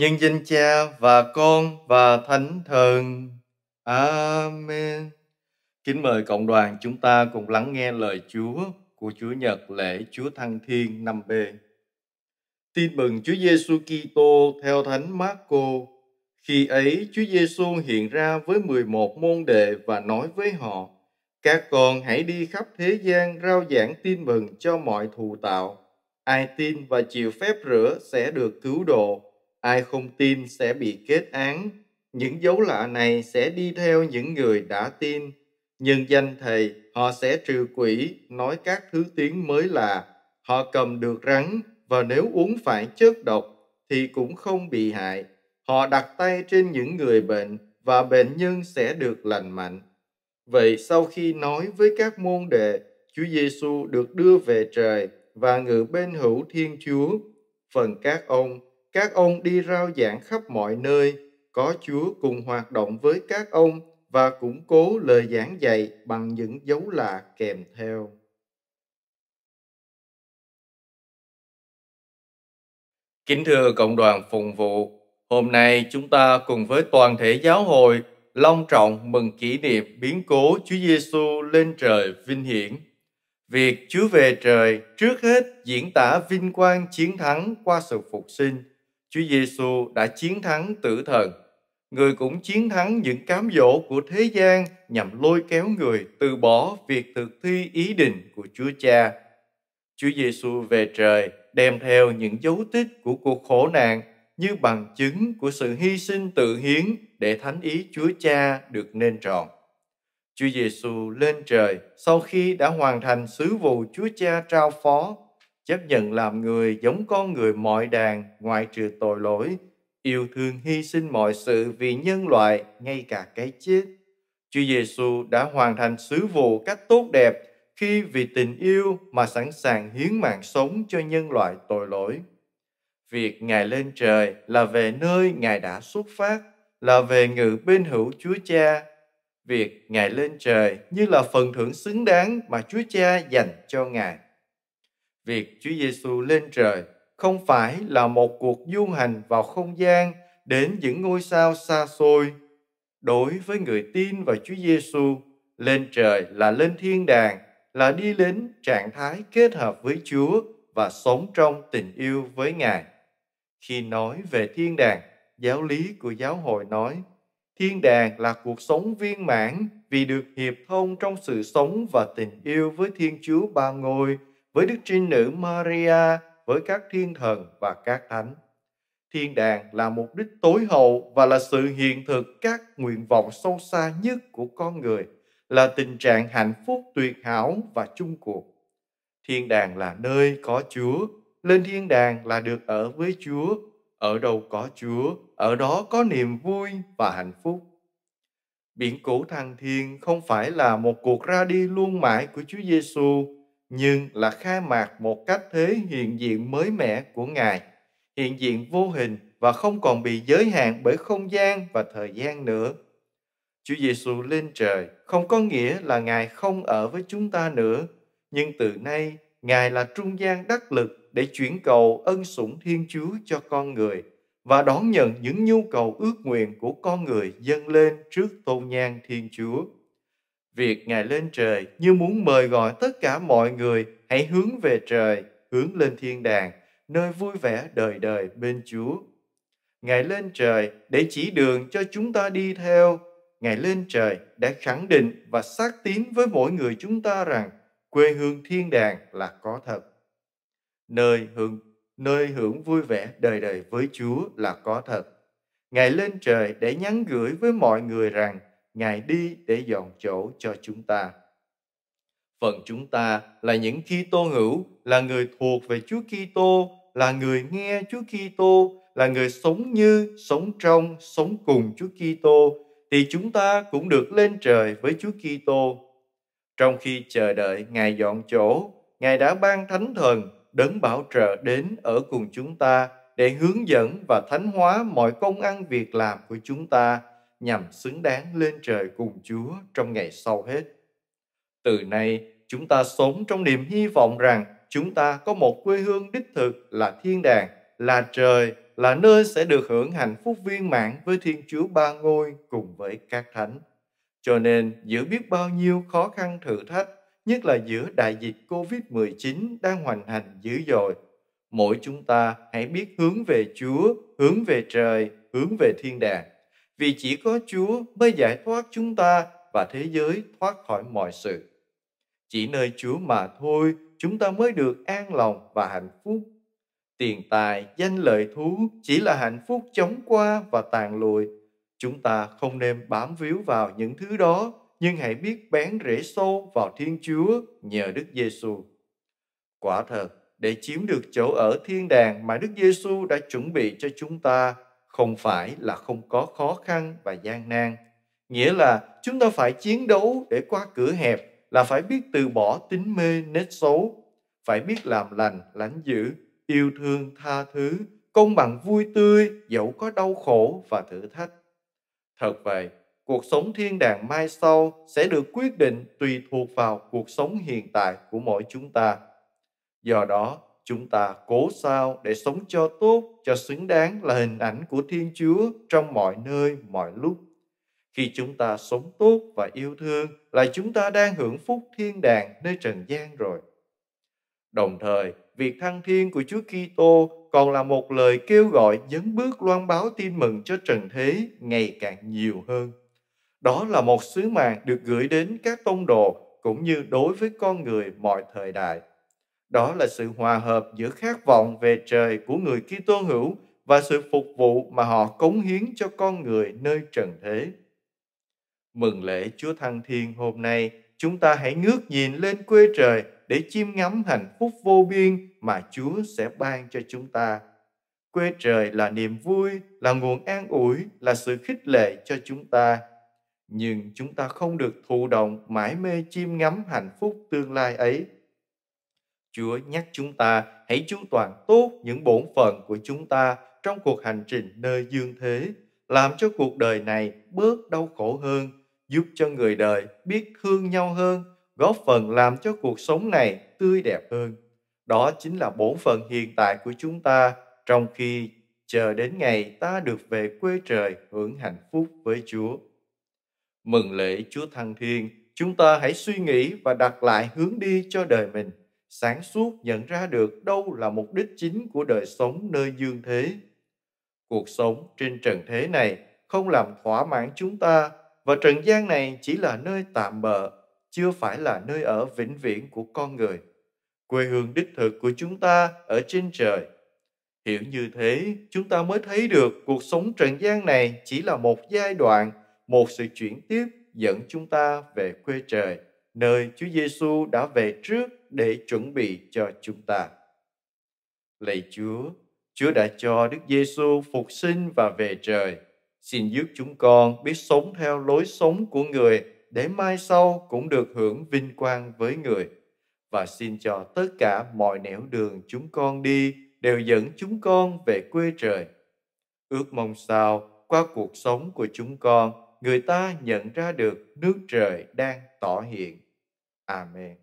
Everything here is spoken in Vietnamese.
nhân danh Cha và Con và Thánh Thần. Amen. Kính mời cộng đoàn chúng ta cùng lắng nghe lời Chúa của Chúa Nhật lễ Chúa Thăng Thiên năm b Tin mừng Chúa Giêsu Kitô theo Thánh Marco. Khi ấy Chúa Giêsu hiện ra với 11 môn đệ và nói với họ: Các con hãy đi khắp thế gian rao giảng tin mừng cho mọi thù tạo. Ai tin và chịu phép rửa sẽ được cứu độ Ai không tin sẽ bị kết án. Những dấu lạ này sẽ đi theo những người đã tin. Nhưng danh thầy, họ sẽ trừ quỷ, nói các thứ tiếng mới lạ. Họ cầm được rắn, và nếu uống phải chất độc thì cũng không bị hại. Họ đặt tay trên những người bệnh và bệnh nhân sẽ được lành mạnh. Vậy sau khi nói với các môn đệ, Chúa Giêsu được đưa về trời và ngự bên hữu Thiên Chúa, phần các ông các ông đi rao giảng khắp mọi nơi, có Chúa cùng hoạt động với các ông và củng cố lời giảng dạy bằng những dấu lạ kèm theo. Kính thưa Cộng đoàn Phụng vụ, hôm nay chúng ta cùng với toàn thể giáo hội long trọng mừng kỷ niệm biến cố Chúa Giêsu lên trời vinh hiển. Việc Chúa về trời trước hết diễn tả vinh quang chiến thắng qua sự phục sinh – Chúa Giêsu đã chiến thắng tử thần. Người cũng chiến thắng những cám dỗ của thế gian nhằm lôi kéo người từ bỏ việc thực thi ý định của Chúa Cha. Chúa Giêsu về trời đem theo những dấu tích của cuộc khổ nạn như bằng chứng của sự hy sinh tự hiến để thánh ý Chúa Cha được nên trọn. Chúa Giêsu lên trời sau khi đã hoàn thành sứ vụ Chúa Cha trao phó chấp nhận làm người giống con người mọi đàn, ngoại trừ tội lỗi, yêu thương hy sinh mọi sự vì nhân loại, ngay cả cái chết. Chúa Giêsu đã hoàn thành sứ vụ cách tốt đẹp khi vì tình yêu mà sẵn sàng hiến mạng sống cho nhân loại tội lỗi. Việc Ngài lên trời là về nơi Ngài đã xuất phát, là về ngự bên hữu Chúa Cha. Việc Ngài lên trời như là phần thưởng xứng đáng mà Chúa Cha dành cho Ngài việc Chúa Giêsu lên trời không phải là một cuộc du hành vào không gian đến những ngôi sao xa xôi. Đối với người tin vào Chúa Giêsu, lên trời là lên thiên đàng, là đi đến trạng thái kết hợp với Chúa và sống trong tình yêu với Ngài. Khi nói về thiên đàng, giáo lý của giáo hội nói, thiên đàng là cuộc sống viên mãn vì được hiệp thông trong sự sống và tình yêu với Thiên Chúa Ba Ngôi – với Đức Trinh Nữ Maria, với các thiên thần và các thánh. Thiên đàng là mục đích tối hậu và là sự hiện thực các nguyện vọng sâu xa nhất của con người, là tình trạng hạnh phúc tuyệt hảo và chung cuộc. Thiên đàng là nơi có Chúa, lên thiên đàng là được ở với Chúa, ở đâu có Chúa, ở đó có niềm vui và hạnh phúc. Biển cửu thăng thiên không phải là một cuộc ra đi luôn mãi của Chúa Giêsu nhưng là khai mạc một cách thế hiện diện mới mẻ của Ngài, hiện diện vô hình và không còn bị giới hạn bởi không gian và thời gian nữa. Chúa Giêsu lên trời không có nghĩa là Ngài không ở với chúng ta nữa, nhưng từ nay Ngài là trung gian đắc lực để chuyển cầu ân sủng Thiên Chúa cho con người và đón nhận những nhu cầu ước nguyện của con người dâng lên trước tôn nhang Thiên Chúa. Việc Ngài lên trời như muốn mời gọi tất cả mọi người hãy hướng về trời, hướng lên thiên đàng, nơi vui vẻ đời đời bên Chúa. Ngài lên trời để chỉ đường cho chúng ta đi theo. Ngài lên trời đã khẳng định và xác tín với mỗi người chúng ta rằng quê hương thiên đàng là có thật. Nơi hưởng nơi hưởng vui vẻ đời đời với Chúa là có thật. Ngài lên trời để nhắn gửi với mọi người rằng Ngài đi để dọn chỗ cho chúng ta. Phần chúng ta là những khi tô hữu, là người thuộc về Chúa Kitô, là người nghe Chúa Kitô, là người sống như, sống trong, sống cùng Chúa Kitô, thì chúng ta cũng được lên trời với Chúa Kitô. Trong khi chờ đợi Ngài dọn chỗ, Ngài đã ban thánh thần, đấng bảo trợ đến ở cùng chúng ta để hướng dẫn và thánh hóa mọi công ăn việc làm của chúng ta nhằm xứng đáng lên trời cùng Chúa trong ngày sau hết. Từ nay, chúng ta sống trong niềm hy vọng rằng chúng ta có một quê hương đích thực là thiên đàng, là trời, là nơi sẽ được hưởng hạnh phúc viên mãn với Thiên Chúa Ba Ngôi cùng với các thánh. Cho nên, giữa biết bao nhiêu khó khăn thử thách, nhất là giữa đại dịch COVID-19 đang hoành hành dữ dội, mỗi chúng ta hãy biết hướng về Chúa, hướng về trời, hướng về thiên đàng vì chỉ có Chúa mới giải thoát chúng ta và thế giới thoát khỏi mọi sự. Chỉ nơi Chúa mà thôi chúng ta mới được an lòng và hạnh phúc. Tiền tài, danh lợi thú chỉ là hạnh phúc chóng qua và tàn lụi. Chúng ta không nên bám víu vào những thứ đó, nhưng hãy biết bén rễ sâu vào Thiên Chúa nhờ Đức Giêsu. Quả thật, để chiếm được chỗ ở thiên đàng mà Đức Giêsu đã chuẩn bị cho chúng ta không phải là không có khó khăn và gian nan nghĩa là chúng ta phải chiến đấu để qua cửa hẹp là phải biết từ bỏ tính mê nết xấu phải biết làm lành lãnh dữ yêu thương tha thứ công bằng vui tươi dẫu có đau khổ và thử thách thật vậy cuộc sống thiên đàng mai sau sẽ được quyết định tùy thuộc vào cuộc sống hiện tại của mỗi chúng ta do đó Chúng ta cố sao để sống cho tốt, cho xứng đáng là hình ảnh của Thiên Chúa trong mọi nơi, mọi lúc. Khi chúng ta sống tốt và yêu thương là chúng ta đang hưởng phúc thiên đàng nơi trần gian rồi. Đồng thời, việc thăng thiên của Chúa Kitô còn là một lời kêu gọi dấn bước loan báo tin mừng cho trần thế ngày càng nhiều hơn. Đó là một sứ mạng được gửi đến các tông đồ cũng như đối với con người mọi thời đại. Đó là sự hòa hợp giữa khát vọng về trời của người Kitô hữu và sự phục vụ mà họ cống hiến cho con người nơi trần thế. Mừng lễ Chúa Thăng Thiên hôm nay, chúng ta hãy ngước nhìn lên quê trời để chiêm ngắm hạnh phúc vô biên mà Chúa sẽ ban cho chúng ta. Quê trời là niềm vui, là nguồn an ủi, là sự khích lệ cho chúng ta. Nhưng chúng ta không được thụ động mãi mê chiêm ngắm hạnh phúc tương lai ấy Chúa nhắc chúng ta hãy chú toàn tốt những bổn phận của chúng ta trong cuộc hành trình nơi dương thế, làm cho cuộc đời này bớt đau khổ hơn, giúp cho người đời biết thương nhau hơn, góp phần làm cho cuộc sống này tươi đẹp hơn. Đó chính là bổn phận hiện tại của chúng ta trong khi chờ đến ngày ta được về quê trời hưởng hạnh phúc với Chúa. Mừng lễ Chúa Thăng Thiên, chúng ta hãy suy nghĩ và đặt lại hướng đi cho đời mình sáng suốt nhận ra được đâu là mục đích chính của đời sống nơi dương thế. Cuộc sống trên trần thế này không làm thỏa mãn chúng ta và trần gian này chỉ là nơi tạm bợ, chưa phải là nơi ở vĩnh viễn của con người. Quê hương đích thực của chúng ta ở trên trời. Hiểu như thế, chúng ta mới thấy được cuộc sống trần gian này chỉ là một giai đoạn, một sự chuyển tiếp dẫn chúng ta về quê trời nơi Chúa Giêsu đã về trước để chuẩn bị cho chúng ta. Lạy Chúa, Chúa đã cho Đức Giêsu phục sinh và về trời. Xin giúp chúng con biết sống theo lối sống của người để mai sau cũng được hưởng vinh quang với người. Và xin cho tất cả mọi nẻo đường chúng con đi đều dẫn chúng con về quê trời. Ước mong sao qua cuộc sống của chúng con, người ta nhận ra được nước trời đang tỏ hiện. Amén.